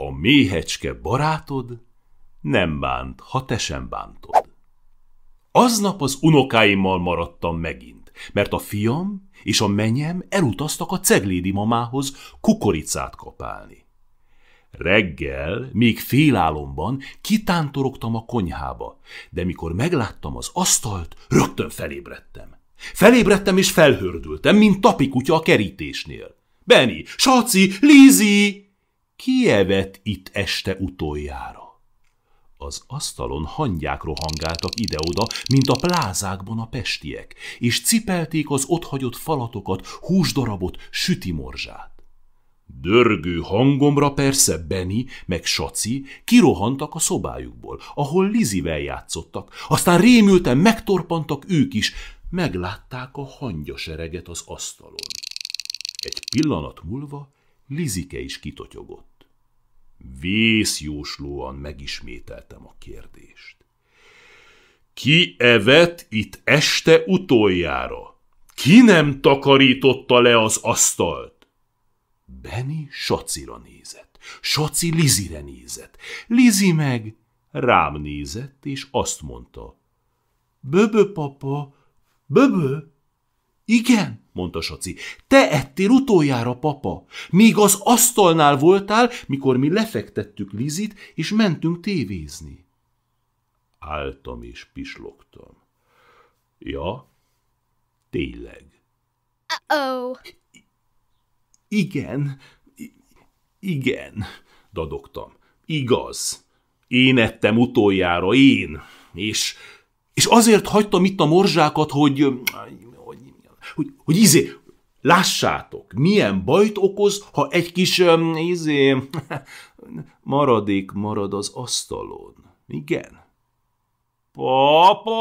A méhecske barátod nem bánt, ha te sem bántod. Aznap az unokáimmal maradtam megint, mert a fiam és a menyem elutaztak a ceglédi mamához kukoricát kapálni. Reggel, még félálomban kitántorogtam a konyhába, de mikor megláttam az asztalt, rögtön felébredtem. Felébredtem és felhördültem, mint tapikutya a kerítésnél. Benny, Saci, Lizi! Kievet itt este utoljára. Az asztalon hangyák rohangáltak ide-oda, mint a plázákban a pestiek, és cipelték az otthagyott falatokat, húsdarabot, morzsát. Dörgő hangomra persze Beni meg Saci kirohantak a szobájukból, ahol Lizivel játszottak, aztán rémülten megtorpantak ők is, meglátták a hangyasereget az asztalon. Egy pillanat múlva Lizike is kitotyogott. Vészjóslóan megismételtem a kérdést. Ki evett itt este utoljára? Ki nem takarította le az asztalt? Beni Sacira nézett. Saci Lizire nézett. Lizi meg rám nézett, és azt mondta. Böbö, papa, böbö, igen, mondta Saci. Te ettél utoljára, papa. Míg az asztalnál voltál, mikor mi lefektettük Lizit, és mentünk tévézni. Áltam és pislogtam. Ja, tényleg. Uh-oh. Igen, igen, dadogtam. Igaz. Én ettem utoljára, én. És, és azért hagytam itt a morzsákat, hogy hogy, hogy izé, lássátok, milyen bajt okoz, ha egy kis um, izé, maradék marad az asztalon. Igen. Papa!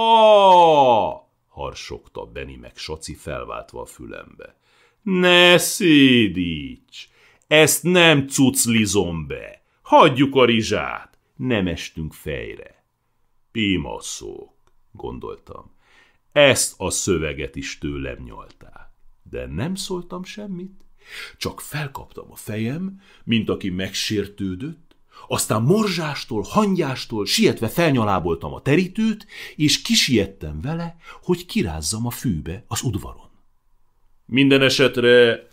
harsogta Beni meg Saci felváltva a fülembe. Ne szédíts! Ezt nem cuclizom be! Hagyjuk a rizsát! Nem estünk fejre. Pimaszok, gondoltam. Ezt a szöveget is tőlem nyaltál. De nem szóltam semmit, csak felkaptam a fejem, mint aki megsértődött, aztán morzsástól, hangyástól sietve felnyaláboltam a terítőt, és kisiettem vele, hogy kirázzam a fűbe az udvaron. Minden esetre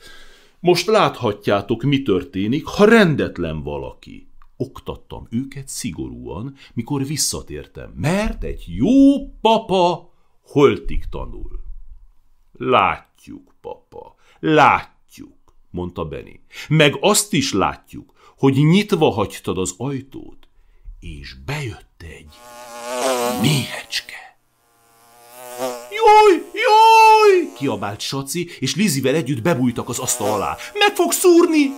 most láthatjátok, mi történik, ha rendetlen valaki. Oktattam őket szigorúan, mikor visszatértem, mert egy jó papa holtig tanul. Látjuk, papa, látjuk, mondta Benny. Meg azt is látjuk, hogy nyitva hagytad az ajtót, és bejött egy méhecske. Jaj, jaj! kiabált Saci, és Lizivel együtt bebújtak az asztal alá. Meg fog szúrni!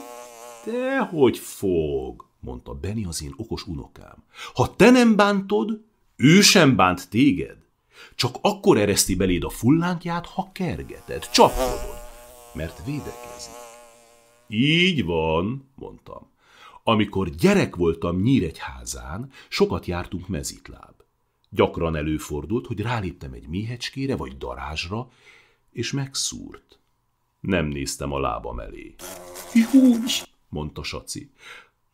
hogy fog, mondta Benny az én okos unokám. Ha te nem bántod, ő sem bánt téged. Csak akkor ereszti beléd a fullánkját, ha kergeted, csapkodod, mert védekezik. Így van, mondtam. Amikor gyerek voltam Nyíregyházán, sokat jártunk mezitláb. Gyakran előfordult, hogy ráléptem egy méhecskére vagy darázsra, és megszúrt. Nem néztem a lábam elé. Júj, mondta Saci.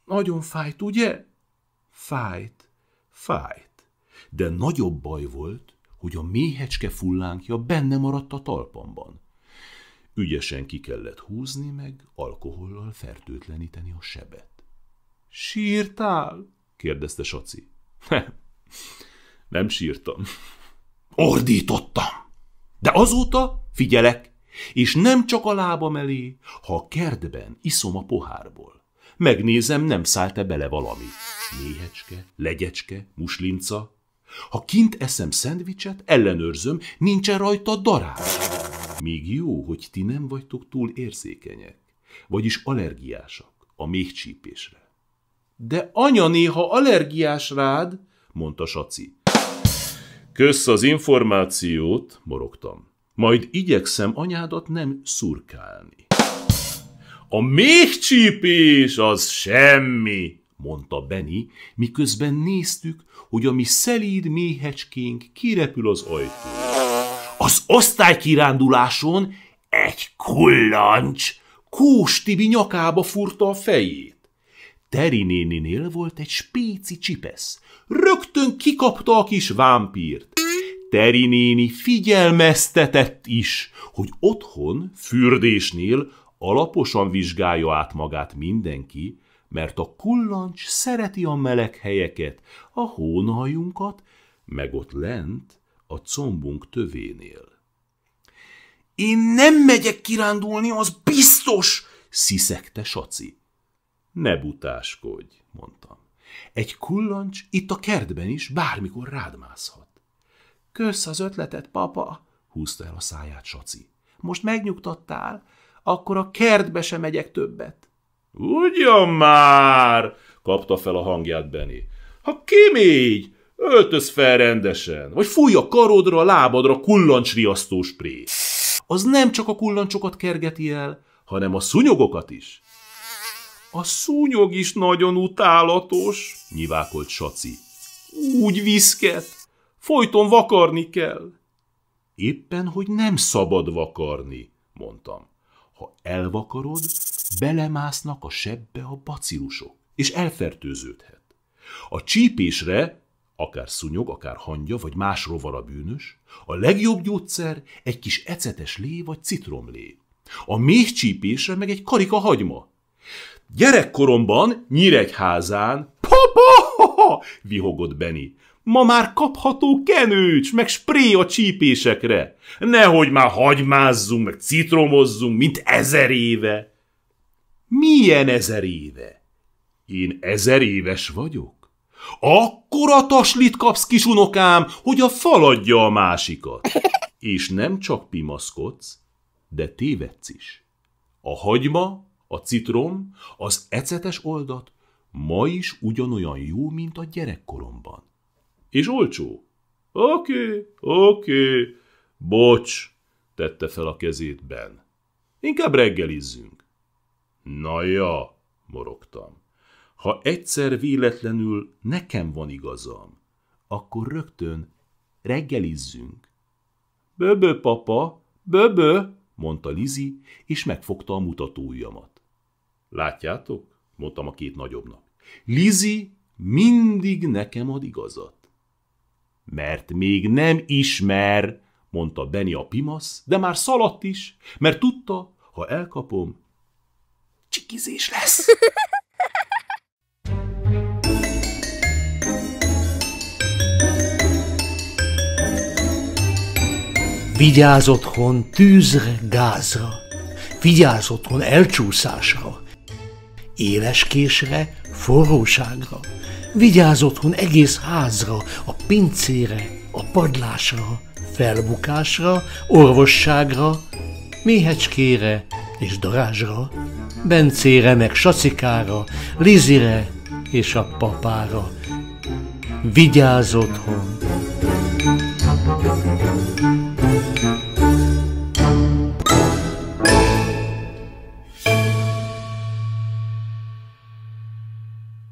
Nagyon fájt, ugye? Fájt, fájt. De nagyobb baj volt, hogy a méhecske fullánkja benne maradt a talpamban. Ügyesen ki kellett húzni meg, alkohollal fertőtleníteni a sebet. – Sírtál? – kérdezte Saci. – Nem, nem sírtam. – Ordítottam! De azóta figyelek, és nem csak a lábam elé, ha a kertben iszom a pohárból. Megnézem, nem szállt-e bele valami. Méhecske, legyecske, muslinca, ha kint eszem szendvicset, ellenőrzöm, nincsen rajta darál. Még jó, hogy ti nem vagytok túl érzékenyek, vagyis allergiásak a méhcsípésre. De anya néha allergiás rád, mondta Saci. Kösz az információt, morogtam. Majd igyekszem anyádat nem szurkálni. A méhcsípés az semmi, mondta Benny, miközben néztük, hogy a mi szelíd méhecskénk kirepül az ajtó. Az osztálykiránduláson egy kullancs Kós Tibi nyakába furta a fejét. Teri néninél volt egy spéci csipesz. Rögtön kikapta a kis vámpírt. Teri néni figyelmeztetett is, hogy otthon, fürdésnél alaposan vizsgálja át magát mindenki, mert a kullancs szereti a meleg helyeket, a hónajunkat, meg ott lent a combunk tövénél. Én nem megyek kirándulni, az biztos, sziszegte Saci. Ne butáskodj, mondtam. Egy kullancs itt a kertben is bármikor rád mászhat. Kösz az ötletet, papa, húzta el a száját Saci. Most megnyugtattál, akkor a kertbe sem megyek többet. Ugyan már, kapta fel a hangját Benny. Ha kimégy, öltöz fel rendesen, vagy fúj a karodra, a lábadra kullancsriasztó spré. Az nem csak a kullancsokat kergeti el, hanem a szúnyogokat is. A szúnyog is nagyon utálatos, nyivákolt Saci. Úgy viszket, folyton vakarni kell. Éppen, hogy nem szabad vakarni, mondtam. Ha elvakarod, belemásznak a sebbe a bacilusok, és elfertőződhet. A csípésre, akár szúnyog, akár hangya, vagy más rovara bűnös, a legjobb gyógyszer egy kis ecetes lé vagy citromlé. A méhcsípésre meg egy karika hagyma. Gyerekkoromban Nyíregyházán papa vihogott Beni. Ma már kapható kenőcs, meg spré a csípésekre. Nehogy már hagymázzunk, meg citromozzunk, mint ezer éve. Milyen ezer éve? Én ezer éves vagyok? Akkora taslit kapsz, kisunokám, hogy a faladja a másikat. És nem csak pimaszkodsz, de tévedsz is. A hagyma, a citrom, az ecetes oldat ma is ugyanolyan jó, mint a gyerekkoromban. És olcsó. Oké, okay, oké, okay. bocs, tette fel a kezét Ben. Inkább reggelizzünk. Na ja, morogtam. Ha egyszer véletlenül nekem van igazam, akkor rögtön reggelizzünk. Böbö, papa, böbö, mondta Lizi, és megfogta a mutatóujjamat. Látjátok? mondtam a két nagyobbnak. Lizi mindig nekem ad igazat. Mert még nem ismer, mondta Benny a pimasz, de már szaladt is, mert tudta, ha elkapom, csikizés lesz. Vigyázz otthon tűzre, gázra, vigyázz otthon elcsúszásra, késre forróságra, vigyázz otthon egész házra, a pincére, a padlásra, felbukásra, orvosságra, méhecskére, és Darázsra, Bencére meg Sacikára, Lizire és a papára. Vigyázz otthon! thank you